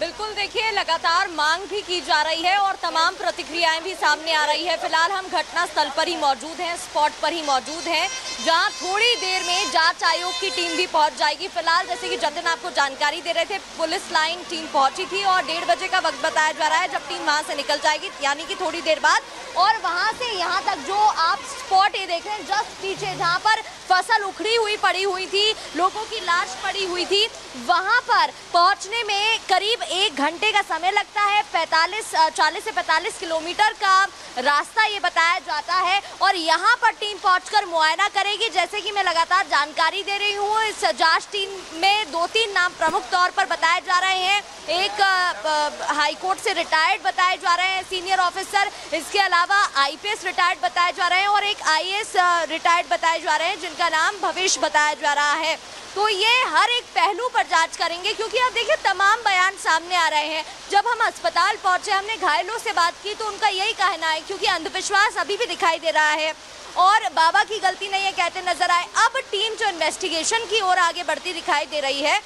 बिल्कुल देखिए लगातार मांग भी की जा रही है और तमाम प्रतिक्रियाएं भी सामने आ रही है फिलहाल हम घटना स्थल पर ही मौजूद हैं स्पॉट पर ही मौजूद हैं जहां थोड़ी देर में जांच आयोग की टीम भी पहुंच जाएगी फिलहाल जैसे कि जतन आपको जानकारी दे रहे थे पुलिस लाइन टीम पहुंची थी और डेढ़ बजे का वक्त बताया जा रहा है जब टीम वहां से निकल जाएगी यानी कि थोड़ी देर बाद और वहाँ से यहाँ तक जो आप स्पॉट ये देख रहे हैं जस्ट पीछे जहाँ पर फसल उखड़ी हुई पड़ी हुई थी लोगों की लाश पड़ी हुई थी वहाँ पर पहुँचने में करीब एक घंटे का समय लगता है 45 40 से 45 किलोमीटर का रास्ता ये बताया जाता है और यहाँ पर टीम पहुँच मुआयना करेगी जैसे कि मैं लगातार जानकारी दे रही हूँ इस जाँच टीम में दो तीन नाम प्रमुख तौर पर बताए जा रहे हैं एक हाईकोर्ट से रिटायर्ड बताए जा रहे हैं सीनियर ऑफिसर इसके अलावा आईपीएस रिटायर्ड बताए जा रहे हैं और एक आईएएस रिटायर्ड बताए जा रहे हैं जिनका नाम भविष्य बताया जा रहा है तो ये हर एक पहलू पर जांच करेंगे क्योंकि अब देखिए तमाम बयान सामने आ रहे हैं जब हम अस्पताल पहुंचे हमने घायलों से बात की तो उनका यही कहना है क्योंकि अंधविश्वास अभी भी दिखाई दे रहा है और बाबा की गलती नहीं है कहते नजर आए अब टीम जो इन्वेस्टिगेशन की ओर आगे बढ़ती दिखाई दे रही है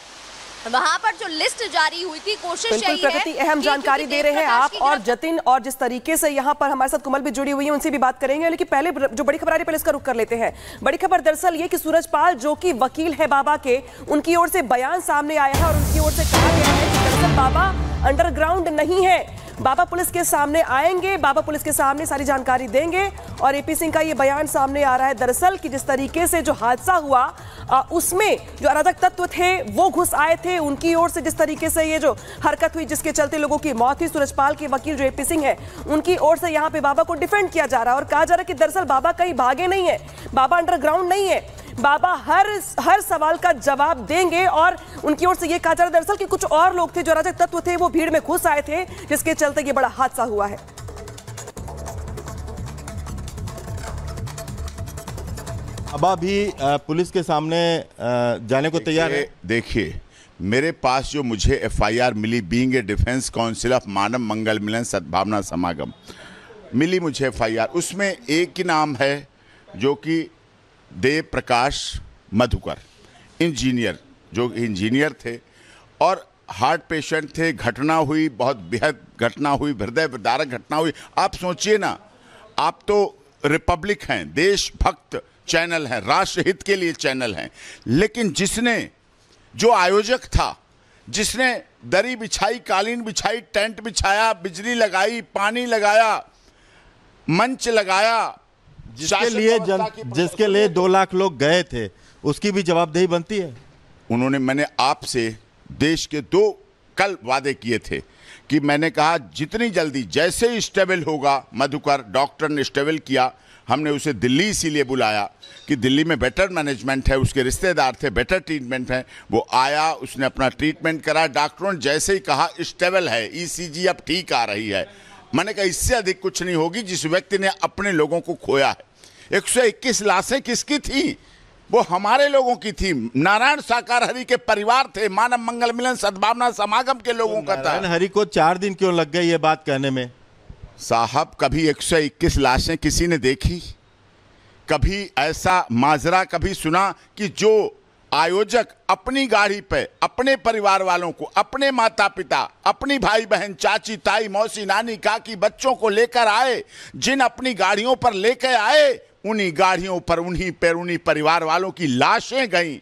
वहां पर जो लिस्ट जारी हुई थी कोशिश यही प्रगति अहम जानकारी दे रहे हैं आप और जतिन और जिस तरीके से यहां पर हमारे साथ कुमल भी जुड़ी हुई है उनसे भी बात करेंगे लेकिन पहले जो बड़ी खबर आ रही है पहले इसका रुख कर लेते हैं बड़ी खबर दरअसल ये कि सूरजपाल जो कि वकील है बाबा के उनकी ओर से बयान सामने आया है और उनकी ओर से कहा गया है कि दरअसल बाबा अंडरग्राउंड नहीं है बाबा पुलिस के सामने आएंगे बाबा पुलिस के सामने सारी जानकारी देंगे और एपी सिंह का ये बयान सामने आ रहा है दरअसल कि जिस तरीके से जो हादसा हुआ आ, उसमें जो अराधक तत्व थे वो घुस आए थे उनकी ओर से जिस तरीके से ये जो हरकत हुई जिसके चलते लोगों की मौत हुई सूरजपाल के वकील जो एपी सिंह है उनकी ओर से यहाँ पे बाबा को डिफेंड किया जा रहा है और कहा जा रहा है कि दरअसल बाबा कहीं भागे नहीं है बाबा अंडरग्राउंड नहीं है बाबा हर हर सवाल का जवाब देंगे और उनकी ओर से ये कहा जा रहा है दरअसल कि कुछ और लोग थे जो अराजक तत्व थे वो भीड़ में घुस आए थे जिसके चलते ये बड़ा हादसा हुआ है बाबा भी पुलिस के सामने जाने को तैयार है देखिए मेरे पास जो मुझे एफआईआर मिली being a defence counsel of Manav Mangal Milan Sadbhavna Samagam मिली मुझे एफआईआर उसमें एक ही नाम है जो कि देव प्रकाश मधुकर इंजीनियर जो इंजीनियर थे और हार्ट पेशेंट थे घटना हुई बहुत बेहद घटना हुई हृदय विदारक घटना हुई आप सोचिए ना आप तो रिपब्लिक हैं देशभक्त चैनल हैं राष्ट्रहित के लिए चैनल हैं लेकिन जिसने जो आयोजक था जिसने दरी बिछाई कालीन बिछाई टेंट बिछाया बिजली लगाई पानी लगाया मंच लगाया जिसके लिए जन जिसके लिए दो लाख लोग गए थे उसकी भी जवाबदेही बनती है उन्होंने मैंने आपसे देश के दो कल वादे किए थे कि मैंने कहा जितनी जल्दी जैसे ही स्टेबल होगा मधुकर डॉक्टर ने स्टेबल किया हमने उसे दिल्ली इसीलिए बुलाया कि दिल्ली में बेटर मैनेजमेंट है उसके रिश्तेदार थे बेटर ट्रीटमेंट है वो आया उसने अपना ट्रीटमेंट कराया डॉक्टरों ने जैसे ही कहा स्टेबल है ईसीजी e अब ठीक आ रही है मैंने कहा इससे अधिक कुछ नहीं होगी जिस व्यक्ति ने अपने लोगों को खोया है 121 लाशें किसकी थी वो हमारे लोगों की थी नारायण साकार हरि के परिवार थे मानव मंगल मिलन सद्भावना समागम के लोगों तो का था हरि को चार दिन क्यों लग गए ये बात कहने में साहब कभी 121 लाशें किसी ने देखी कभी ऐसा माजरा कभी सुना कि जो आयोजक अपनी गाड़ी पे अपने परिवार वालों को अपने माता पिता अपनी भाई बहन चाची ताई मौसी नानी काकी बच्चों को लेकर आए जिन अपनी गाड़ियों पर लेकर आए उन्हीं गाड़ियों पर उन्हीं पर उन्हीं परिवार वालों की लाशें गईं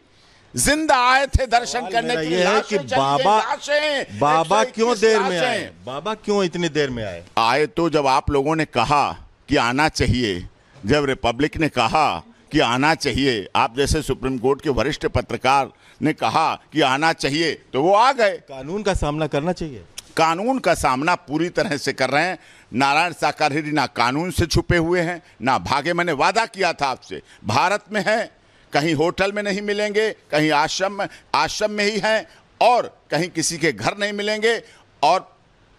जिंदा आए थे दर्शन करने के लिए कि बाबा बाबा क्यों देर में आए बाबा क्यों इतनी देर में आए आए तो जब आप लोगों ने कहा कि आना चाहिए जब रिपब्लिक ने कहा कि आना चाहिए आप जैसे सुप्रीम कोर्ट के वरिष्ठ पत्रकार ने कहा कि आना चाहिए तो वो आ गए कानून का सामना करना चाहिए कानून का सामना पूरी तरह से कर रहे हैं नारायण साकार ना कानून से छुपे हुए हैं ना भागे मैंने वादा किया था आपसे भारत में है कहीं होटल में नहीं मिलेंगे कहीं आश्रम में आश्रम में ही हैं और कहीं किसी के घर नहीं मिलेंगे और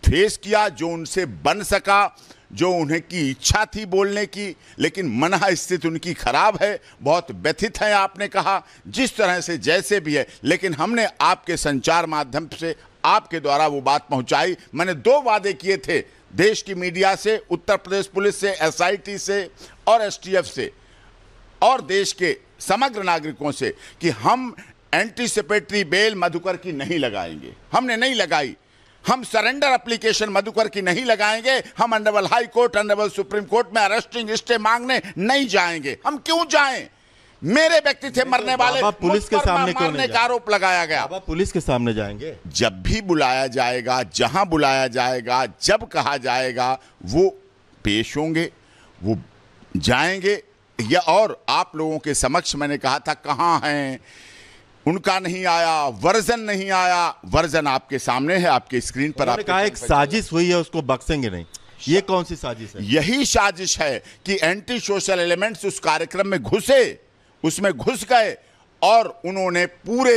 फेस किया जो उनसे बन सका जो उन्हें की इच्छा थी बोलने की लेकिन मना स्थिति उनकी खराब है बहुत व्यथित हैं आपने कहा जिस तरह से जैसे भी है लेकिन हमने आपके संचार माध्यम से आपके द्वारा वो बात पहुंचाई मैंने दो वादे किए थे देश की मीडिया से उत्तर प्रदेश पुलिस से एसआईटी से और एसटीएफ से और देश के समग्र नागरिकों से कि हम एंटीसिपेटरी बेल मधुकर की नहीं लगाएंगे हमने नहीं लगाई हम सरेंडर एप्लीकेशन मधुकर की नहीं लगाएंगे हम अंडरवल हाई कोर्ट अंडरवल सुप्रीम कोर्ट में अरेस्टिंग स्टे मांगने नहीं जाएंगे हम क्यों जाएं मेरे व्यक्ति थे तो मरने वाले पुलिस के सामने क्यों नहीं आरोप लगाया गया पुलिस के सामने जाएंगे जब भी बुलाया जाएगा जहां बुलाया जाएगा जब कहा जाएगा वो पेश होंगे वो जाएंगे या और आप लोगों के समक्ष मैंने कहा था कहाँ हैं उनका नहीं आया वर्जन नहीं आया वर्जन आपके सामने है आपके स्क्रीन पर आपने कहा एक साजिश हुई है उसको बक्सेंगे नहीं ये कौन सी साजिश है यही साजिश है कि एंटी सोशल एलिमेंट्स उस कार्यक्रम में घुसे उसमें घुस गए और उन्होंने पूरे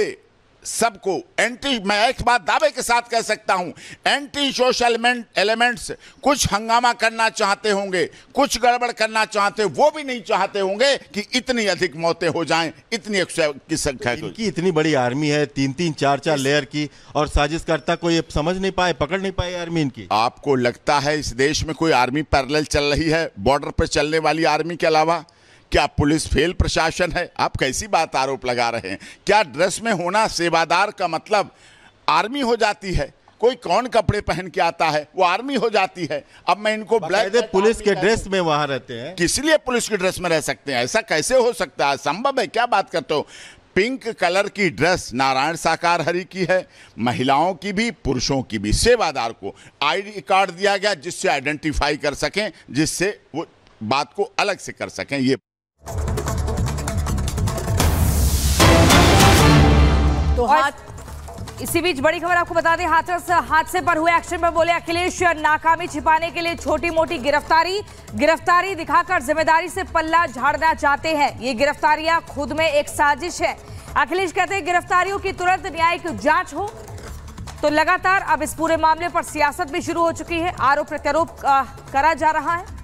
सबको एंटी मैं एक बात दावे के साथ कह सकता हूं एंटी सोशल एलिमेंट्स कुछ हंगामा करना चाहते होंगे कुछ गड़बड़ करना चाहते वो भी नहीं चाहते होंगे कि इतनी अधिक मौतें हो जाएं इतनी की संख्या तो की इतनी बड़ी आर्मी है तीन तीन चार चार लेयर की और साजिशकर्ता को ये समझ नहीं पाए पकड़ नहीं पाए आर्मी इनकी आपको लगता है इस देश में कोई आर्मी पैरल चल रही है बॉर्डर पर चलने वाली आर्मी के अलावा क्या पुलिस फेल प्रशासन है आप कैसी बात आरोप लगा रहे हैं क्या ड्रेस में होना सेवादार का मतलब आर्मी हो जाती है कोई कौन कपड़े पहन के आता है वो आर्मी हो जाती है अब मैं इनको ब्लैक पुलिस के ड्रेस में वहां रहते हैं किस लिए पुलिस के ड्रेस में रह सकते हैं ऐसा कैसे हो सकता है संभव है क्या बात करते हो पिंक कलर की ड्रेस नारायण साकार हरि की है महिलाओं की भी पुरुषों की भी सेवादार को आईडी कार्ड दिया गया जिससे आइडेंटिफाई कर सकें जिससे वो बात को अलग से कर सकें ये तो हाथ इसी बीच बड़ी खबर आपको बता दें हाथरस हादसे पर हुए एक्शन में बोले अखिलेश नाकामी छिपाने के लिए छोटी मोटी गिरफ्तारी गिरफ्तारी दिखाकर जिम्मेदारी से पल्ला झाड़ना चाहते हैं ये गिरफ्तारियां खुद में एक साजिश है अखिलेश कहते हैं गिरफ्तारियों की तुरंत न्यायिक जांच हो तो लगातार अब इस पूरे मामले पर सियासत भी शुरू हो चुकी है आरोप प्रत्यारोप करा जा रहा है